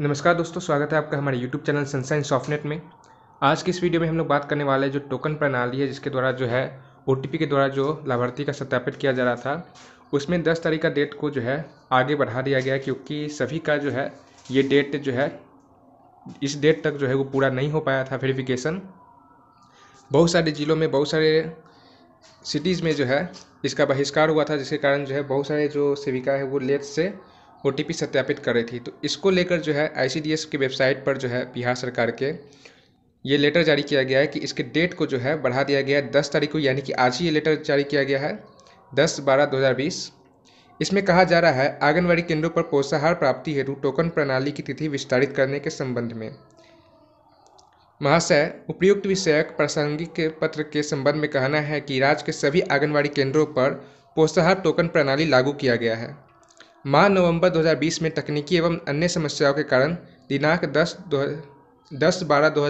नमस्कार दोस्तों स्वागत है आपका हमारे YouTube चैनल सनसाइन सॉफ्टनेट में आज की इस वीडियो में हम लोग बात करने वाले जो टोकन प्रणाली है जिसके द्वारा जो है ओ के द्वारा जो लाभार्थी का सत्यापित किया जा रहा था उसमें 10 तारीख का डेट को जो है आगे बढ़ा दिया गया क्योंकि सभी का जो है ये डेट जो है इस डेट तक जो है वो पूरा नहीं हो पाया था वेरीफिकेशन बहुत सारे ज़िलों में बहुत सारे सिटीज़ में जो है इसका बहिष्कार हुआ था जिसके कारण जो है बहुत सारे जो सेविका है वो लेट से ओ सत्यापित कर रही थी तो इसको लेकर जो है आई की वेबसाइट पर जो है बिहार सरकार के ये लेटर जारी किया गया है कि इसके डेट को जो है बढ़ा दिया गया है दस तारीख को यानी कि आज ही ये लेटर जारी किया गया है दस बारह दो हज़ार बीस इसमें कहा जा रहा है आंगनबाड़ी केंद्रों पर पोषाहार प्राप्ति हेतु टोकन प्रणाली की तिथि विस्तारित करने के संबंध में महाशय उपयुक्त विषयक प्रासंगिक पत्र के संबंध में कहना है कि राज्य के सभी आंगनबाड़ी केंद्रों पर पोषाहार टोकन प्रणाली लागू किया गया है माह नवंबर 2020 में तकनीकी एवं अन्य समस्याओं के कारण दिनांक दस दो दस बारह दो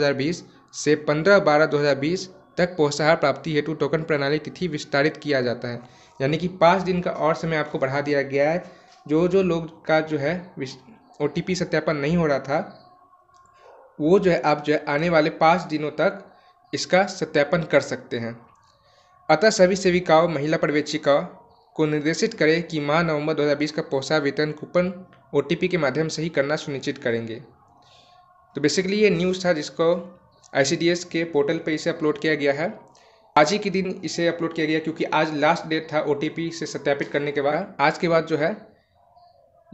से पंद्रह बारह 2020 तक पोषाहार प्राप्ति हेतु टोकन प्रणाली तिथि विस्तारित किया जाता है यानी कि पाँच दिन का और समय आपको बढ़ा दिया गया है जो जो लोग का जो है ओ टी पी सत्यापन नहीं हो रहा था वो जो है आप जो है आने वाले पाँच दिनों तक इसका सत्यापन कर सकते हैं अतः सभी सेविकाओं महिला पर्यवेक्षिकाओं को निर्देशित करें कि माह नवंबर 2020 का पोषा वेतन कूपन ओ के माध्यम से ही करना सुनिश्चित करेंगे तो बेसिकली ये न्यूज़ था जिसको आई के पोर्टल पर इसे अपलोड किया गया है आज ही के दिन इसे अपलोड किया गया क्योंकि आज लास्ट डेट था ओ से सत्यापित करने के बाद आज के बाद जो है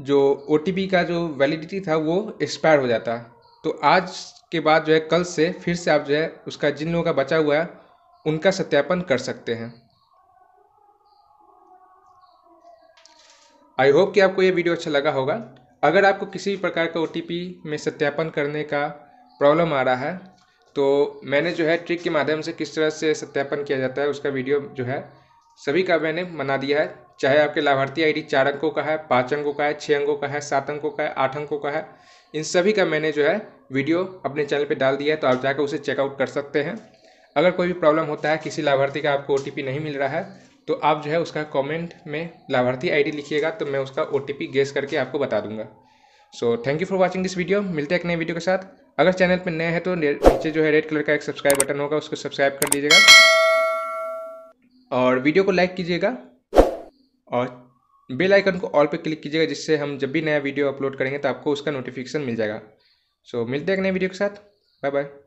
जो ओ का जो वैलिडिटी था वो एक्सपायर हो जाता तो आज के बाद जो है कल से फिर से आप जो है उसका जिन लोगों का बचा हुआ है उनका सत्यापन कर सकते हैं आई होप कि आपको ये वीडियो अच्छा लगा होगा अगर आपको किसी भी प्रकार का ओ में सत्यापन करने का प्रॉब्लम आ रहा है तो मैंने जो है ट्रिक के माध्यम से किस तरह से सत्यापन किया जाता है उसका वीडियो जो है सभी का मैंने बना दिया है चाहे आपके लाभार्थी आईडी चार अंकों का है पाँच अंकों का है छः अंकों का है सात अंकों का है आठ अंकों का है इन सभी का मैंने जो है वीडियो अपने चैनल पे डाल दिया है तो आप जाकर उसे चेकआउट कर सकते हैं अगर कोई भी प्रॉब्लम होता है किसी लाभार्थी का आपको ओ नहीं मिल रहा है तो आप जो है उसका कमेंट में लाभार्थी आईडी लिखिएगा तो मैं उसका ओटीपी गेस करके आपको बता दूंगा so thank you for watching this video मिलते हैं एक नए वीडियो के साथ अगर चैनल पर नए हैं तो नीचे जो है रेड कलर का एक सब्सक्राइब बटन होगा उसको सब्सक्राइब कर दीजिएगा और वीडियो को लाइक कीजिएगा और बेल आइकन को ऑल पे क्लिक कीजिएगा जिससे हम जब भी नया वीडियो अपलोड करेंगे तो आपको उसका नोटिफिकेशन मिल जाएगा सो so, मिलते हैं एक नए वीडियो के साथ बाय बाय